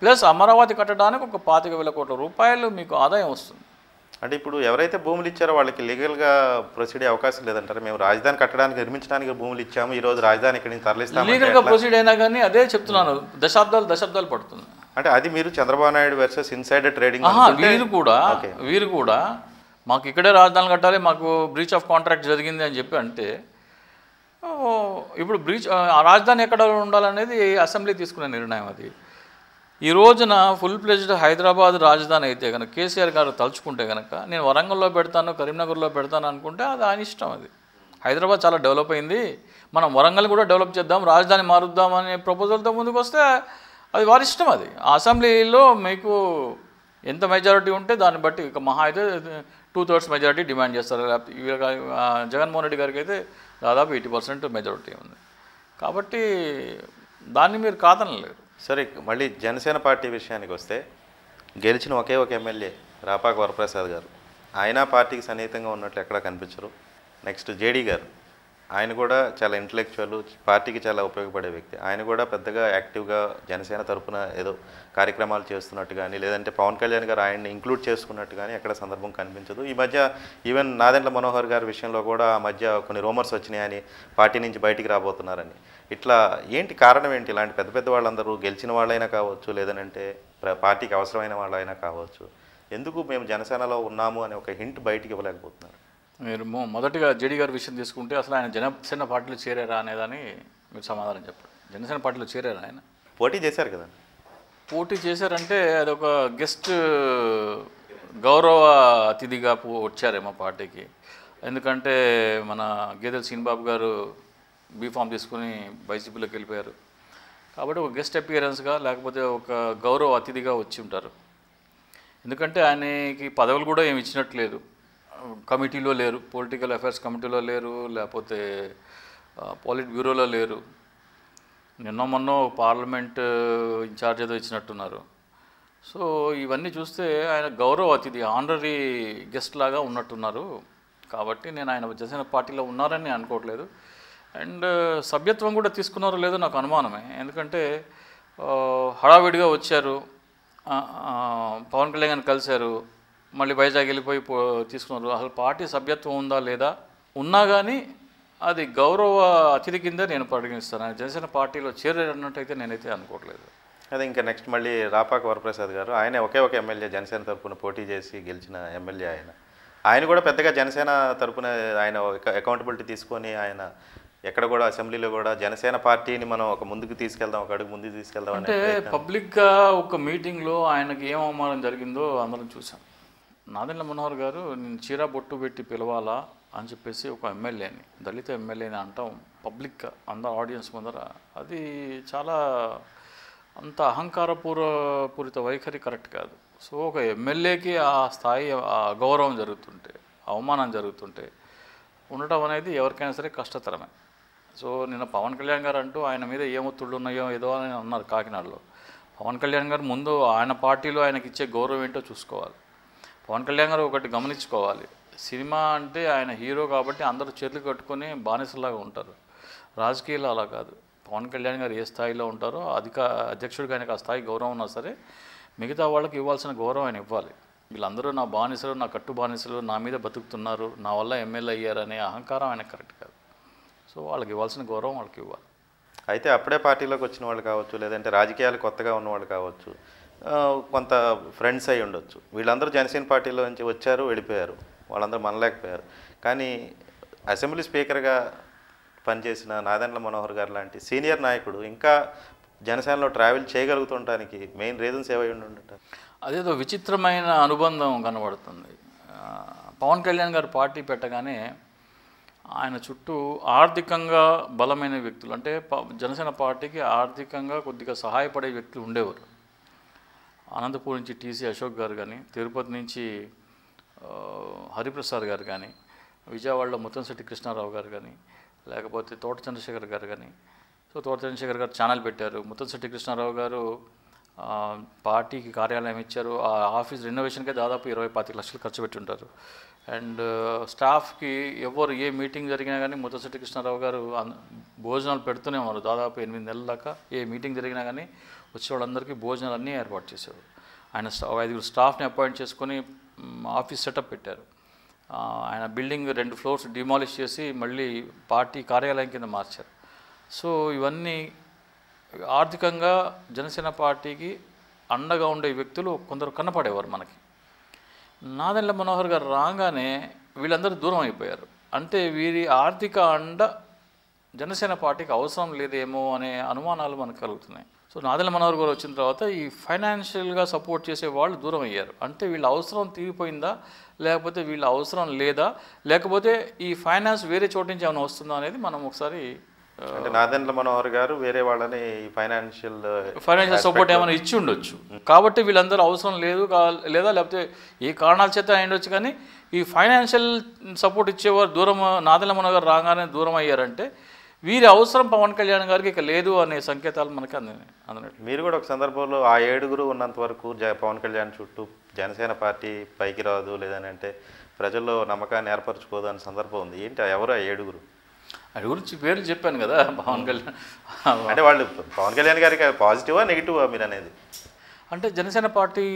ప్లస్ అమరావతి కట్టడానికి ఒక పాతిక వేల కోట్ల రూపాయలు మీకు ఆదాయం వస్తుంది అంటే ఇప్పుడు ఎవరైతే భూములు ఇచ్చారో వాళ్ళకి లీగల్గా ప్రొసీడ్ అయ్యే అవకాశం లేదంటారు మేము రాజధాని కట్టడానికి నిర్మించడానికి భూములు ఇచ్చాము ఈ రోజు రాజధాని నుంచి తరలిస్తాం లీగల్గా ప్రొసీడ్ అయినా కానీ అదే చెప్తున్నాను దశాబ్దాలు దశాబ్దాలు పడుతుంది అంటే అది మీరు Chandrababu Naidu versus insider trading వీరు కూడా వీరు కూడా మాకు ఇక్కడే రాజధాని కట్టాలి మాకు బ్రీచ్ ఆఫ్ కాంట్రాక్ట్ జరిగింది అని చెప్పి అంటే ఇప్పుడు బ్రీచ్ ఆ రాజధాని ఎక్కడ ఉండాలనేది అసెంబ్లీ తీసుకునే నిర్ణయం అది ఈ రోజున ఫుల్ ప్లెజ్డ్ హైదరాబాద్ రాజధాని అయితే కనుక కేసీఆర్ గారు తలుచుకుంటే కనుక నేను వరంగల్లో పెడతాను కరీంనగర్లో పెడతాను అనుకుంటే అది ఆయన ఇష్టం అది హైదరాబాద్ చాలా డెవలప్ అయింది మనం వరంగల్ కూడా డెవలప్ చేద్దాం రాజధాని మారుద్దాం అనే ప్రపోజల్తో ముందుకు వస్తే అది వారి ఇష్టం అది అసెంబ్లీలో మీకు ఎంత మెజారిటీ ఉంటే దాన్ని బట్టి ఇక మహా అయితే టూ థర్డ్స్ మెజారిటీ డిమాండ్ చేస్తారు జగన్మోహన్ రెడ్డి గారికి అయితే దాదాపు ఎయిటీ పర్సెంట్ మెజారిటీ ఉంది కాబట్టి దాన్ని మీరు కాదనలేరు సరే మళ్ళీ జనసేన పార్టీ విషయానికి వస్తే గెలిచిన ఒకే ఒక ఎమ్మెల్యే రాపాక వరప్రసాద్ గారు ఆయన పార్టీకి సన్నిహితంగా ఉన్నట్లు ఎక్కడా కనిపించరు నెక్స్ట్ జేడీ గారు ఆయన కూడా చాలా ఇంటలెక్చువల్ పార్టీకి చాలా ఉపయోగపడే వ్యక్తి ఆయన కూడా పెద్దగా యాక్టివ్గా జనసేన తరఫున ఏదో కార్యక్రమాలు చేస్తున్నట్టు కానీ లేదంటే పవన్ కళ్యాణ్ గారు ఆయన్ని ఇంక్లూడ్ చేసుకున్నట్టు కానీ ఎక్కడ సందర్భం కనిపించదు ఈ మధ్య ఈవెన్ నాదెండ్ల మనోహర్ గారి విషయంలో కూడా ఆ మధ్య కొన్ని రూమర్స్ వచ్చినాయని పార్టీ నుంచి బయటికి రాబోతున్నారని ఇట్లా ఏంటి కారణం ఏంటి ఇలాంటి పెద్ద పెద్ద వాళ్ళందరూ గెలిచిన వాళ్ళైనా కావచ్చు లేదనంటే పార్టీకి అవసరమైన వాళ్ళైనా కావచ్చు ఎందుకు మేము జనసేనలో ఉన్నాము అనే ఒక హింట్ బయటికి ఇవ్వలేకపోతున్నారు మీరు మొదటిగా జేడీ గారి విషయం తీసుకుంటే అసలు ఆయన జనసేన పార్టీలో చేరారా అనేదాన్ని మీరు సమాధానం చెప్పండి జనసేన పార్టీలో చేరారా ఆయన పోటీ చేశారు కదా పోటీ చేశారంటే అది ఒక గెస్ట్ గౌరవ అతిథిగా వచ్చారేమో పార్టీకి ఎందుకంటే మన గేదెల సీనిబాబు గారు బీఫామ్ తీసుకుని వైసీపీలోకి వెళ్ళిపోయారు కాబట్టి ఒక గెస్ట్ అపియరెన్స్గా లేకపోతే ఒక గౌరవ అతిథిగా వచ్చి ఉంటారు ఎందుకంటే ఆయనకి పదవులు కూడా ఏమి ఇచ్చినట్లేదు కమిటీలో లేరు పొలిటికల్ అఫైర్స్ కమిటీలో లేరు లేకపోతే పాలిట్ బ్యూరోలో లేరు నిన్న మొన్న పార్లమెంట్ ఇన్ఛార్జ్ ఏదో ఇచ్చినట్టున్నారు సో ఇవన్నీ చూస్తే ఆయన గౌరవ అతిథి ఆనరీ గెస్ట్ లాగా ఉన్నట్టున్నారు కాబట్టి నేను ఆయన జనసేన పార్టీలో ఉన్నారని నేను అనుకోవట్లేదు అండ్ సభ్యత్వం కూడా తీసుకున్నారో లేదో నాకు అనుమానమే ఎందుకంటే హడావిడిగా వచ్చారు పవన్ కళ్యాణ్ కలిశారు మళ్ళీ వైజాగ్ వెళ్ళిపోయి తీసుకున్నారు అసలు పార్టీ సభ్యత్వం ఉందా లేదా ఉన్నా కానీ అది గౌరవ అతిథి కింద నేను పరిగణిస్తాను ఆయన జనసేన పార్టీలో చేరన్నట్టయితే నేనైతే అనుకోవట్లేదు అదే ఇంకా నెక్స్ట్ మళ్ళీ రాపాక వరప్రసాద్ గారు ఆయన ఒకే ఒక ఎమ్మెల్యే జనసేన తరఫున పోటీ చేసి గెలిచిన ఎమ్మెల్యే ఆయన ఆయన కూడా పెద్దగా జనసేన తరఫున ఆయన అకౌంటబిలిటీ తీసుకొని ఆయన ఎక్కడ కూడా అసెంబ్లీలో కూడా జనసేన పార్టీని మనం ఒక ముందుకు తీసుకెళ్దాం ఒక అడుగు ముందుకు తీసుకెళ్దాం అంటే పబ్లిక్గా ఒక మీటింగ్లో ఆయనకి ఏం అవమానం జరిగిందో అందరం చూసాం నాదెండ్ల మనోహర్ గారు నేను చీర బొట్టు పెట్టి పిలవాలా అని చెప్పేసి ఒక ఎమ్మెల్యేని దళిత ఎమ్మెల్యేని అంటాం పబ్లిక్ అందరు ఆడియన్స్ ముందర అది చాలా అంత అహంకారపూర్వపూరిత పూరిత వైఖరి కరెక్ట్ కాదు సో ఒక ఎమ్మెల్యేకి ఆ స్థాయి గౌరవం జరుగుతుంటే అవమానం జరుగుతుంటే ఉండటం అనేది ఎవరికైనా సరే కష్టతరమే సో నిన్న పవన్ కళ్యాణ్ గారు అంటూ ఆయన మీద ఏ ఒత్తుళ్ళు ఉన్నాయో ఏదో అని అన్నారు కాకినాడలో పవన్ కళ్యాణ్ గారు ముందు ఆయన పార్టీలో ఆయనకి ఇచ్చే గౌరవం ఏంటో చూసుకోవాలి పవన్ కళ్యాణ్ గారు ఒకటి గమనించుకోవాలి సినిమా అంటే ఆయన హీరో కాబట్టి అందరూ చేతులు కట్టుకొని బానిసలాగా ఉంటారు రాజకీయాలు అలా కాదు పవన్ కళ్యాణ్ గారు ఏ స్థాయిలో ఉంటారో అధిక అధ్యక్షుడికి ఆయనకు ఆ స్థాయి గౌరవం ఉన్నా సరే మిగతా వాళ్ళకి ఇవ్వాల్సిన గౌరవం ఆయన ఇవ్వాలి వీళ్ళందరూ నా బానిసలు నా కట్టు బానిసలు నా మీద బతుకుతున్నారు నా వల్ల ఎమ్మెల్యే అయ్యారనే అహంకారం ఆయన కరెక్ట్ కాదు సో వాళ్ళకి ఇవ్వాల్సిన గౌరవం వాళ్ళకి ఇవ్వాలి అయితే అప్పుడే పార్టీలోకి వచ్చిన వాళ్ళు కావచ్చు లేదంటే రాజకీయాలు కొత్తగా ఉన్నవాళ్ళు కావచ్చు కొంత ఫ్రెండ్స్ అయి ఉండొచ్చు వీళ్ళందరూ జనసేన పార్టీలో నుంచి వచ్చారు వెళ్ళిపోయారు వాళ్ళందరూ మనలేకపోయారు కానీ అసెంబ్లీ స్పీకర్గా పనిచేసిన నాదండ్ల మనోహర్ గారు లాంటి సీనియర్ నాయకుడు ఇంకా జనసేనలో ట్రావెల్ చేయగలుగుతుండడానికి మెయిన్ రీజన్స్ ఏవై ఉండుంటారు అదేదో విచిత్రమైన అనుబంధం కనబడుతుంది పవన్ కళ్యాణ్ గారు పార్టీ పెట్టగానే ఆయన చుట్టూ ఆర్థికంగా బలమైన వ్యక్తులు అంటే జనసేన పార్టీకి ఆర్థికంగా కొద్దిగా సహాయపడే వ్యక్తులు ఉండేవారు అనంతపూర్ నుంచి టీసీ అశోక్ గారు కానీ తిరుపతి నుంచి హరిప్రసాద్ గారు కానీ విజయవాడలో ముత్తంశెట్టి కృష్ణారావు గారు కానీ లేకపోతే తోట చంద్రశేఖర్ గారు కానీ సో తోట చంద్రశేఖర్ గారు ఛానల్ పెట్టారు ముత్తంశెట్టి కృష్ణారావు గారు పార్టీకి కార్యాలయం ఇచ్చారు ఆ ఆఫీస్ రెనోవేషన్కే దాదాపు ఇరవై పాతిక లక్షలు ఖర్చు పెట్టుంటారు అండ్ స్టాఫ్కి ఎవరు ఏ మీటింగ్ జరిగినా కానీ ముత్తంశెట్టి కృష్ణారావు గారు భోజనాలు పెడుతూనే ఉన్నారు దాదాపు ఎనిమిది నెలల దాకా ఏ మీటింగ్ జరిగినా కానీ వచ్చే వాళ్ళందరికీ భోజనాలన్నీ ఏర్పాటు చేశారు ఆయన ఐదుగురు స్టాఫ్ని అపాయింట్ చేసుకొని ఆఫీస్ సెటప్ పెట్టారు ఆయన బిల్డింగ్ రెండు ఫ్లోర్స్ డిమాలిష్ చేసి మళ్ళీ పార్టీ కార్యాలయం కింద మార్చారు సో ఇవన్నీ ఆర్థికంగా జనసేన పార్టీకి అండగా ఉండే వ్యక్తులు కొందరు కనపడేవారు మనకి నాదెండ్ల మనోహర్ గారు రాగానే వీళ్ళందరూ దూరం అయిపోయారు అంటే వీరి ఆర్థిక అండ జనసేన పార్టీకి అవసరం లేదేమో అనే అనుమానాలు మనకు కలుగుతున్నాయి సో నాదల మనోహర్ గారు వచ్చిన తర్వాత ఈ ఫైనాన్షియల్గా సపోర్ట్ చేసే వాళ్ళు దూరం అయ్యారు అంటే వీళ్ళ అవసరం తీరిపోయిందా లేకపోతే వీళ్ళ అవసరం లేదా లేకపోతే ఈ ఫైనాన్స్ వేరే చోటు నుంచి ఏమైనా వస్తుందా అనేది మనం ఒకసారి అంటే నాదెండ్ల మనోహర్ గారు వేరే వాళ్ళని ఫైనాన్షియల్ ఫైనాన్షియల్ సపోర్ట్ ఏమైనా ఇచ్చి ఉండొచ్చు కాబట్టి వీళ్ళందరూ అవసరం లేదు లేదా లేకపోతే ఏ కారణాల చేత అయ్యుండొచ్చు కానీ ఈ ఫైనాన్షియల్ సపోర్ట్ ఇచ్చేవారు దూరం నాదెండ్ల మనోహర్ గారు రాగానే దూరం అయ్యారంటే వీరి అవసరం పవన్ కళ్యాణ్ గారికి ఇక లేదు అనే సంకేతాలు మనకి అంది అందనట్టు మీరు కూడా ఒక సందర్భంలో ఆ ఏడుగురు ఉన్నంత వరకు జ పవన్ కళ్యాణ్ చుట్టూ జనసేన పార్టీ పైకి రాదు లేదని అంటే ప్రజల్లో నమ్మకాన్ని ఏర్పరచుకోదు అనే సందర్భం ఉంది ఏంటి ఎవరు ఆ ఏడుగురు అది గురించి పేర్లు చెప్పాను కదా పవన్ కళ్యాణ్ అంటే వాళ్ళు పవన్ కళ్యాణ్ గారికి పాజిటివా నెగిటివా మీరు అనేది అంటే జనసేన పార్టీ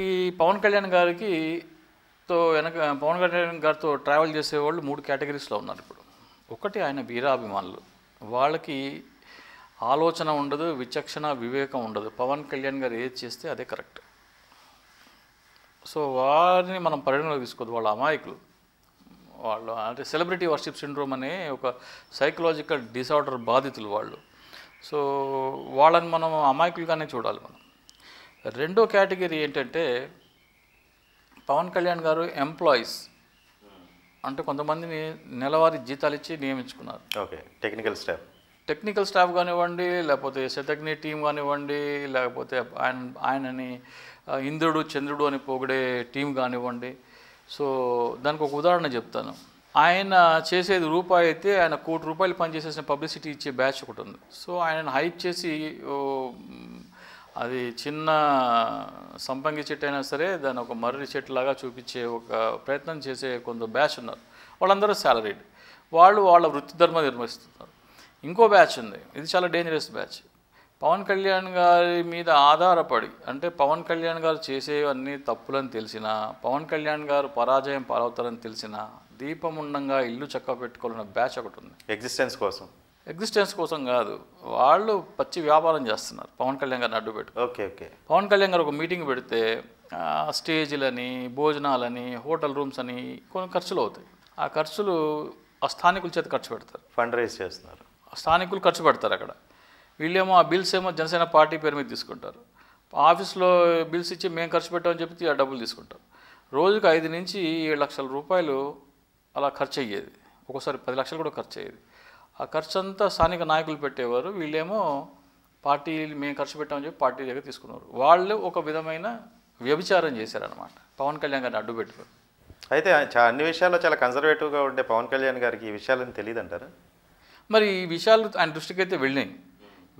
పవన్ కళ్యాణ్ గారికి తో వెనక పవన్ కళ్యాణ్ గారితో ట్రావెల్ చేసేవాళ్ళు మూడు కేటగిరీస్లో ఉన్నారు ఇప్పుడు ఒకటి ఆయన వీరాభిమానులు వాళ్ళకి ఆలోచన ఉండదు విచక్షణ వివేకం ఉండదు పవన్ కళ్యాణ్ గారు ఏది చేస్తే అదే కరెక్ట్ సో వారిని మనం పరిగణలోకి తీసుకోవద్దు వాళ్ళ అమాయకులు వాళ్ళు అంటే సెలబ్రిటీ వర్షిప్ సిండ్రోమ్ అనే ఒక సైకలాజికల్ డిసార్డర్ బాధితులు వాళ్ళు సో వాళ్ళని మనం అమాయకులుగానే చూడాలి మనం రెండో కేటగిరీ ఏంటంటే పవన్ కళ్యాణ్ గారు ఎంప్లాయీస్ అంటే కొంతమందిని నెలవారీ జీతాలు ఇచ్చి నియమించుకున్నారు okay technical staff technical staff కానివ్వండి లేకపోతే శతజ్ఞ టీం కానివ్వండి లేకపోతే ఆయన ఆయనని ఇంద్రుడు చంద్రుడు అని పొగిడే టీం కానివ్వండి సో దానికి ఒక ఉదాహరణ చెప్తాను ఆయన చేసేది రూపాయి అయితే ఆయన కోటి రూపాయలు పనిచేసేసిన పబ్లిసిటీ ఇచ్చే బ్యాచ్ ఒకటి ఉంది సో ఆయన హైప్ చేసి అది చిన్న సంపంగి చెట్టు అయినా సరే దాన్ని ఒక మర్రి చెట్టులాగా చూపించే ఒక ప్రయత్నం చేసే కొంత బ్యాచ్ ఉన్నారు వాళ్ళందరూ శాలరీడ్ వాళ్ళు వాళ్ళ వృత్తి ధర్మం నిర్వహిస్తున్నారు ఇంకో బ్యాచ్ ఉంది ఇది చాలా డేంజరస్ బ్యాచ్ పవన్ కళ్యాణ్ గారి మీద ఆధారపడి అంటే పవన్ కళ్యాణ్ గారు చేసేవన్నీ తప్పులని తెలిసిన పవన్ కళ్యాణ్ గారు పరాజయం పాలవుతారని తెలిసిన దీపముండంగా ఇల్లు చక్క పెట్టుకోవాలన్న బ్యాచ్ ఒకటి ఉంది ఎగ్జిస్టెన్స్ కోసం ఎగ్జిస్టెన్స్ కోసం కాదు వాళ్ళు పచ్చి వ్యాపారం చేస్తున్నారు పవన్ కళ్యాణ్ గారిని అడ్డు పెట్టు ఓకే ఓకే పవన్ కళ్యాణ్ గారు ఒక మీటింగ్ పెడితే స్టేజీలని భోజనాలని హోటల్ రూమ్స్ అని కొన్ని ఖర్చులు అవుతాయి ఆ ఖర్చులు ఆ స్థానికుల చేత ఖర్చు పెడతారు ఫండ్ రైజ్ చేస్తున్నారు స్థానికులు ఖర్చు పెడతారు అక్కడ వీళ్ళేమో ఆ బిల్స్ ఏమో జనసేన పార్టీ పేరు మీద తీసుకుంటారు ఆఫీస్లో బిల్స్ ఇచ్చి మేము ఖర్చు పెట్టామని చెప్పి ఆ డబ్బులు తీసుకుంటారు రోజుకు ఐదు నుంచి ఏడు లక్షల రూపాయలు అలా ఖర్చు అయ్యేది ఒక్కోసారి పది లక్షలు కూడా ఖర్చు అయ్యేది ఆ ఖర్చు అంతా స్థానిక నాయకులు పెట్టేవారు వీళ్ళేమో పార్టీ మేము ఖర్చు పెట్టామని చెప్పి పార్టీ దగ్గర తీసుకున్నారు వాళ్ళు ఒక విధమైన వ్యభిచారం చేశారనమాట పవన్ కళ్యాణ్ గారిని అడ్డు పెట్టుకుని అయితే అన్ని విషయాల్లో చాలా కన్సర్వేటివ్గా ఉండే పవన్ కళ్యాణ్ గారికి ఈ విషయాలని తెలియదు అంటారు మరి ఈ విషయాలు ఆయన దృష్టికి అయితే వెళ్ళినాయి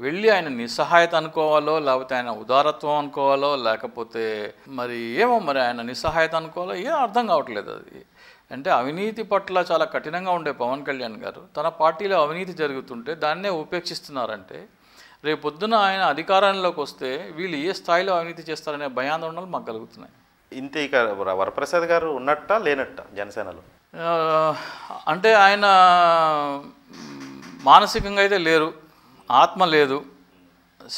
వెళ్ళి ఆయన నిస్సహాయత అనుకోవాలో లేకపోతే ఆయన ఉదారత్వం అనుకోవాలో లేకపోతే మరి ఏమో మరి ఆయన నిస్సహాయత అనుకోవాలో ఏం అర్థం కావట్లేదు అది అంటే అవినీతి పట్ల చాలా కఠినంగా ఉండే పవన్ కళ్యాణ్ గారు తన పార్టీలో అవినీతి జరుగుతుంటే దాన్నే ఉపేక్షిస్తున్నారంటే రేపు పొద్దున ఆయన అధికారంలోకి వస్తే వీళ్ళు ఏ స్థాయిలో అవినీతి చేస్తారనే భయాందోళనలు మాకు కలుగుతున్నాయి ఇంతే ఇక వరప్రసాద్ గారు ఉన్నట్ట లేనట్ట జనసేనలో అంటే ఆయన మానసికంగా అయితే లేరు ఆత్మ లేదు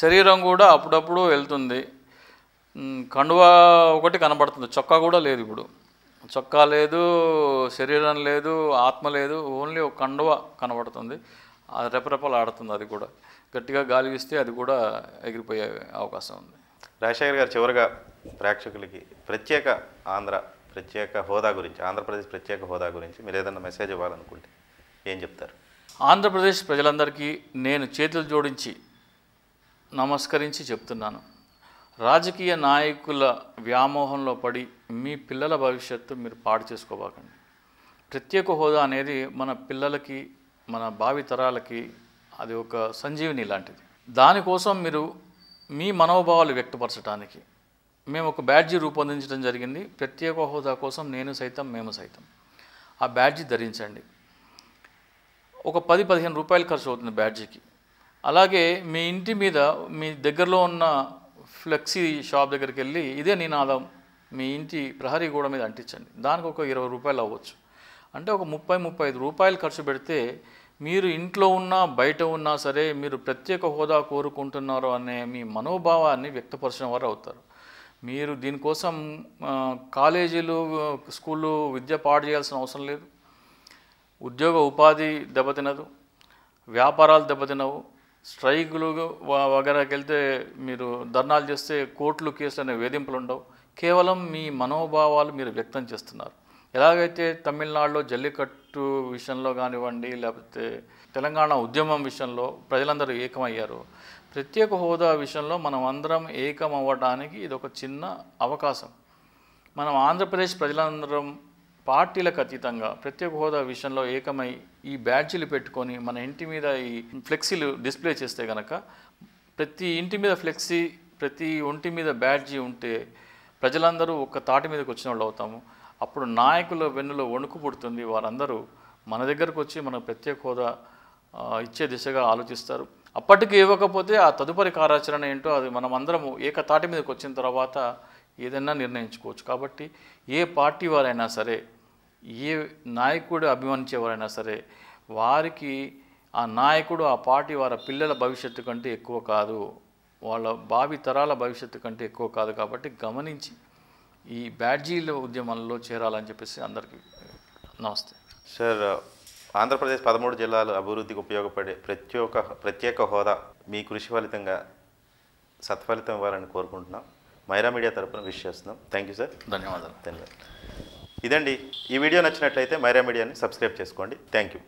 శరీరం కూడా అప్పుడప్పుడు వెళ్తుంది కండువా ఒకటి కనబడుతుంది చొక్కా కూడా లేదు ఇప్పుడు చొక్కా లేదు శరీరం లేదు ఆత్మ లేదు ఓన్లీ ఒక కండువ కనబడుతుంది అది రెపరెపలు ఆడుతుంది అది కూడా గట్టిగా గాలి వీస్తే అది కూడా ఎగిరిపోయే అవకాశం ఉంది రాజశేఖర్ గారు చివరిగా ప్రేక్షకులకి ప్రత్యేక ఆంధ్ర ప్రత్యేక హోదా గురించి ఆంధ్రప్రదేశ్ ప్రత్యేక హోదా గురించి మీరు ఏదైనా మెసేజ్ ఇవ్వాలనుకుంటే ఏం చెప్తారు ఆంధ్రప్రదేశ్ ప్రజలందరికీ నేను చేతులు జోడించి నమస్కరించి చెప్తున్నాను రాజకీయ నాయకుల వ్యామోహంలో పడి మీ పిల్లల భవిష్యత్తు మీరు పాడు చేసుకోబాకండి ప్రత్యేక హోదా అనేది మన పిల్లలకి మన భావితరాలకి అది ఒక సంజీవిని లాంటిది దానికోసం మీరు మీ మనోభావాలు వ్యక్తపరచడానికి మేము ఒక బ్యాడ్జీ రూపొందించడం జరిగింది ప్రత్యేక హోదా కోసం నేను సైతం మేము సైతం ఆ బ్యాడ్జీ ధరించండి ఒక పది పదిహేను రూపాయలు ఖర్చు అవుతుంది బ్యాడ్జీకి అలాగే మీ ఇంటి మీద మీ దగ్గరలో ఉన్న ఫ్లెక్సీ షాప్ దగ్గరికి వెళ్ళి ఇదే నినాదం మీ ఇంటి ప్రహరీ గోడ మీద అంటించండి దానికి ఒక ఇరవై రూపాయలు అవ్వచ్చు అంటే ఒక ముప్పై ముప్పై ఐదు రూపాయలు ఖర్చు పెడితే మీరు ఇంట్లో ఉన్నా బయట ఉన్నా సరే మీరు ప్రత్యేక హోదా కోరుకుంటున్నారు అనే మీ మనోభావాన్ని వ్యక్తపరచిన వారు అవుతారు మీరు దీనికోసం కాలేజీలు స్కూళ్ళు విద్య పాడు చేయాల్సిన అవసరం లేదు ఉద్యోగ ఉపాధి దెబ్బతినదు వ్యాపారాలు దెబ్బతినవు స్ట్రైక్లు వగరాకి వెళ్తే మీరు ధర్నాలు చేస్తే కోర్టులు కేసులు అనే వేధింపులు ఉండవు కేవలం మీ మనోభావాలు మీరు వ్యక్తం చేస్తున్నారు ఎలాగైతే తమిళనాడులో జల్లికట్టు విషయంలో కానివ్వండి లేకపోతే తెలంగాణ ఉద్యమం విషయంలో ప్రజలందరూ ఏకమయ్యారు ప్రత్యేక హోదా విషయంలో మనం అందరం ఏకం అవ్వడానికి ఇది ఒక చిన్న అవకాశం మనం ఆంధ్రప్రదేశ్ ప్రజలందరం పార్టీలకు అతీతంగా ప్రత్యేక హోదా విషయంలో ఏకమై ఈ బ్యాడ్జీలు పెట్టుకొని మన ఇంటి మీద ఈ ఫ్లెక్సీలు డిస్ప్లే చేస్తే కనుక ప్రతి ఇంటి మీద ఫ్లెక్సీ ప్రతి ఒంటి మీద బ్యాడ్జీ ఉంటే ప్రజలందరూ ఒక్క తాటి మీదకి వచ్చిన వాళ్ళు అవుతాము అప్పుడు నాయకుల వెన్నులో వణుకు పుడుతుంది వారందరూ మన దగ్గరకు వచ్చి మనకు ప్రత్యేక హోదా ఇచ్చే దిశగా ఆలోచిస్తారు అప్పటికి ఇవ్వకపోతే ఆ తదుపరి కార్యాచరణ ఏంటో అది మనం అందరము ఏకతాటి మీదకి వచ్చిన తర్వాత ఏదైనా నిర్ణయించుకోవచ్చు కాబట్టి ఏ పార్టీ వారైనా సరే ఏ నాయకుడు అభిమానించేవారైనా సరే వారికి ఆ నాయకుడు ఆ పార్టీ వారి పిల్లల భవిష్యత్తు కంటే ఎక్కువ కాదు వాళ్ళ భావి తరాల భవిష్యత్తు కంటే ఎక్కువ కాదు కాబట్టి గమనించి ఈ బ్యాడ్జీల ఉద్యమంలో చేరాలని చెప్పేసి అందరికీ నమస్తే సార్ ఆంధ్రప్రదేశ్ పదమూడు జిల్లాలు అభివృద్ధికి ఉపయోగపడే ప్రతి ఒక్క ప్రత్యేక హోదా మీ కృషి ఫలితంగా సత్ఫలితం ఇవ్వాలని కోరుకుంటున్నాం మైరా మీడియా తరపున విష్ చేస్తున్నాం థ్యాంక్ యూ సార్ ధన్యవాదాలు ధన్యవాదాలు ఇదండి ఈ వీడియో నచ్చినట్లయితే మైరా మీడియాని సబ్స్క్రైబ్ చేసుకోండి థ్యాంక్ యూ